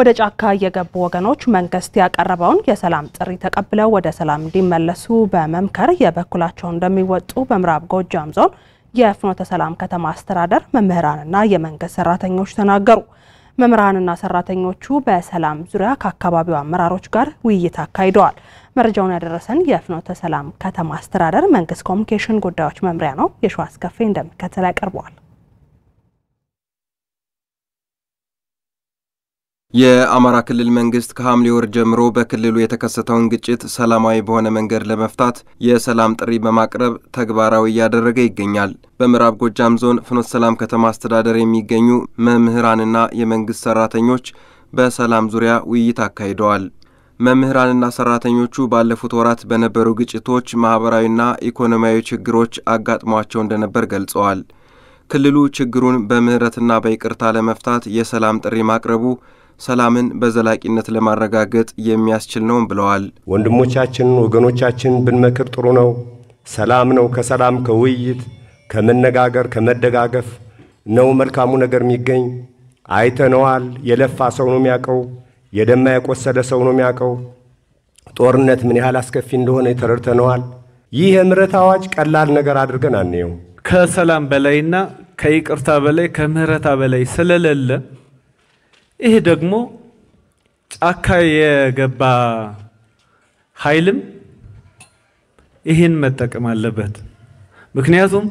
ወደ ጫካ የገቡ ወገኖች መንግስት ያቀረበውን የሰላም ጥሪ ተቀብለው ወደ ሰላም እንዲመለሱ በመምከር የበኩላቸውን እንደሚወጡ በምዕራብ ጎጃም ዞን የፍኖተ ሰላም ከተማ አስተዳደር መምህራንና የመንግስት ሰራተኞች ተናገሩ። መምህራንና ሰራተኞቹ በሰላም ዙሪያ ከአካባቢው አመራሮች ጋር ውይይት አካሂደዋል። መረጃውን ያደረሰን የፍኖተ ሰላም ከተማ አስተዳደር መንግስት ኮሚኒኬሽን ጉዳዮች መምሪያ ነው። የሸዋ አስከፌ እንደሚከተል ያቀርበዋል። የአማራ ክልል መንግስት ከሐምሌ ወር ጀምሮ በክልሉ የተከሰተውን ግጭት ሰላማዊ በሆነ መንገድ ለመፍታት የሰላም ጥሪ በማቅረብ ተግባራዊ እያደረገ ይገኛል። በምዕራብ ጎጃም ዞን ፍኖተ ሰላም ከተማ አስተዳደር የሚገኙ መምህራንና የመንግስት ሰራተኞች በሰላም ዙሪያ ውይይት አካሂደዋል። መምህራንና ሰራተኞቹ ባለፉት ወራት በነበሩ ግጭቶች ማኅበራዊና ኢኮኖሚያዊ ችግሮች አጋጥሟቸው እንደነበር ገልጸዋል። ክልሉ ችግሩን በምህረትና በይቅርታ ለመፍታት የሰላም ጥሪ ማቅረቡ ሰላምን በዘላቂነት ለማረጋገጥ የሚያስችል ነው ብለዋል። ወንድሞቻችን ወገኖቻችን ብንመክር ጥሩ ነው። ሰላም ነው። ከሰላም ከውይይት ከመነጋገር ከመደጋገፍ ነው መልካሙ ነገር የሚገኝ። አይተነዋል። የለፋ ሰው ነው የሚያውቀው። የደማ የቆሰለ ሰው ነው የሚያውቀው። ጦርነት ምን ያህል አስከፊ እንደሆነ ተረድተነዋል። ይህ የምሕረት አዋጅ ቀላል ነገር አድርገን አንየው። ከሰላም በላይና ከይቅርታ በላይ ከምሕረታ በላይ ስለሌለ ይሄ ደግሞ ጫካ የገባ ኃይልም ይህን መጠቀም አለበት። ምክንያቱም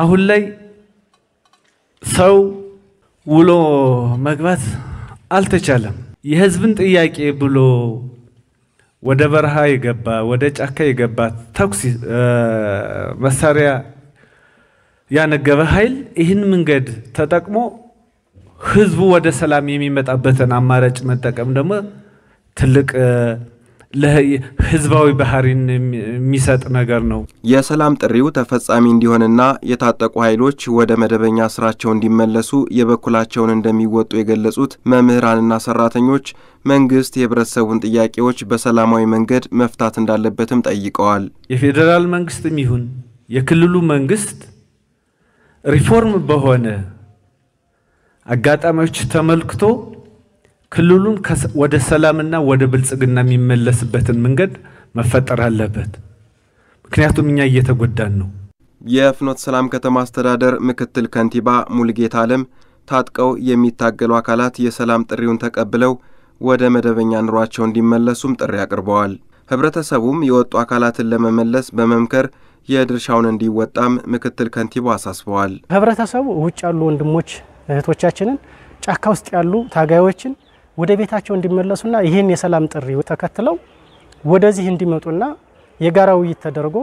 አሁን ላይ ሰው ውሎ መግባት አልተቻለም። የህዝብን ጥያቄ ብሎ ወደ በረሃ የገባ ወደ ጫካ የገባ ተኩስ መሳሪያ ያነገበ ኃይል ይህን መንገድ ተጠቅሞ ህዝቡ ወደ ሰላም የሚመጣበትን አማራጭ መጠቀም ደግሞ ትልቅ ህዝባዊ ባህሪን የሚሰጥ ነገር ነው። የሰላም ጥሪው ተፈጻሚ እንዲሆንና የታጠቁ ኃይሎች ወደ መደበኛ ስራቸው እንዲመለሱ የበኩላቸውን እንደሚወጡ የገለጹት መምህራንና ሰራተኞች መንግስት የህብረተሰቡን ጥያቄዎች በሰላማዊ መንገድ መፍታት እንዳለበትም ጠይቀዋል። የፌዴራል መንግስትም ይሁን የክልሉ መንግስት ሪፎርም በሆነ አጋጣሚዎች ተመልክቶ ክልሉን ወደ ሰላምና ወደ ብልጽግና የሚመለስበትን መንገድ መፈጠር አለበት። ምክንያቱም እኛ እየተጎዳን ነው። የፍኖት ሰላም ከተማ አስተዳደር ምክትል ከንቲባ ሙልጌታ አለም ታጥቀው የሚታገሉ አካላት የሰላም ጥሪውን ተቀብለው ወደ መደበኛ ኑሯቸው እንዲመለሱም ጥሪ አቅርበዋል። ህብረተሰቡም የወጡ አካላትን ለመመለስ በመምከር የድርሻውን እንዲወጣም ምክትል ከንቲባ አሳስበዋል። ህብረተሰቡ ውጭ ያሉ ወንድሞች እህቶቻችንን ጫካ ውስጥ ያሉ ታጋዮችን ወደ ቤታቸው እንዲመለሱና ይህን የሰላም ጥሪ ተከትለው ወደዚህ እንዲመጡና የጋራ ውይይት ተደርጎ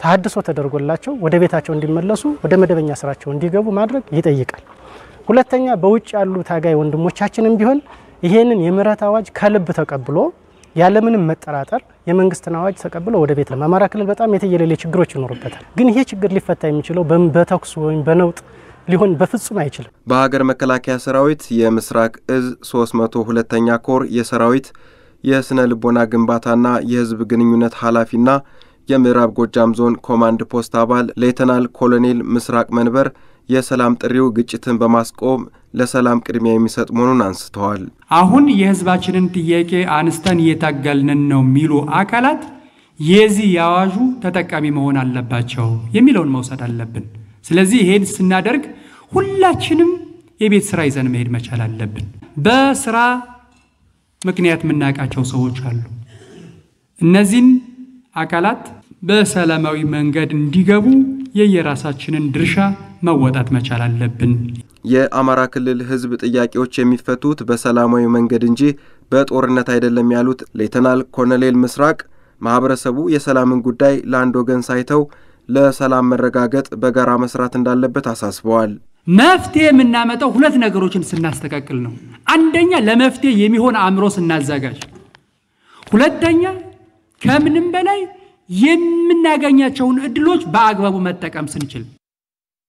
ተሀድሶ ተደርጎላቸው ወደ ቤታቸው እንዲመለሱ ወደ መደበኛ ስራቸው እንዲገቡ ማድረግ ይጠይቃል። ሁለተኛ በውጭ ያሉ ታጋይ ወንድሞቻችንም ቢሆን ይህንን የምህረት አዋጅ ከልብ ተቀብሎ ያለምንም መጠራጠር የመንግስትን አዋጅ ተቀብሎ ወደ ቤት ለማማራ ክልል በጣም የተየለለ ችግሮች ይኖሩበታል። ግን ይሄ ችግር ሊፈታ የሚችለው በተኩስ ወይም በነውጥ ሊሆን በፍጹም አይችልም። በሀገር መከላከያ ሰራዊት የምስራቅ እዝ 302ኛ ኮር የሰራዊት የስነ ልቦና ግንባታና የህዝብ ግንኙነት ኃላፊና የምዕራብ ጎጃም ዞን ኮማንድ ፖስት አባል ሌተናል ኮሎኔል ምስራቅ መንበር የሰላም ጥሪው ግጭትን በማስቆም ለሰላም ቅድሚያ የሚሰጥ መሆኑን አንስተዋል። አሁን የህዝባችንን ጥያቄ አንስተን እየታገልንን ነው የሚሉ አካላት የዚህ የአዋዡ ተጠቃሚ መሆን አለባቸው የሚለውን መውሰድ አለብን። ስለዚህ ይሄን ስናደርግ ሁላችንም የቤት ስራ ይዘን መሄድ መቻል አለብን። በስራ ምክንያት የምናውቃቸው ሰዎች አሉ። እነዚህን አካላት በሰላማዊ መንገድ እንዲገቡ የየራሳችንን ድርሻ መወጣት መቻል አለብን። የአማራ ክልል ህዝብ ጥያቄዎች የሚፈቱት በሰላማዊ መንገድ እንጂ በጦርነት አይደለም ያሉት ሌተናል ኮሎኔል ምስራቅ ማህበረሰቡ የሰላምን ጉዳይ ለአንድ ወገን ሳይተው ለሰላም መረጋገጥ በጋራ መስራት እንዳለበት አሳስበዋል። መፍትሄ የምናመጣው ሁለት ነገሮችን ስናስተካክል ነው። አንደኛ ለመፍትሄ የሚሆን አእምሮ ስናዘጋጅ፣ ሁለተኛ ከምንም በላይ የምናገኛቸውን እድሎች በአግባቡ መጠቀም ስንችል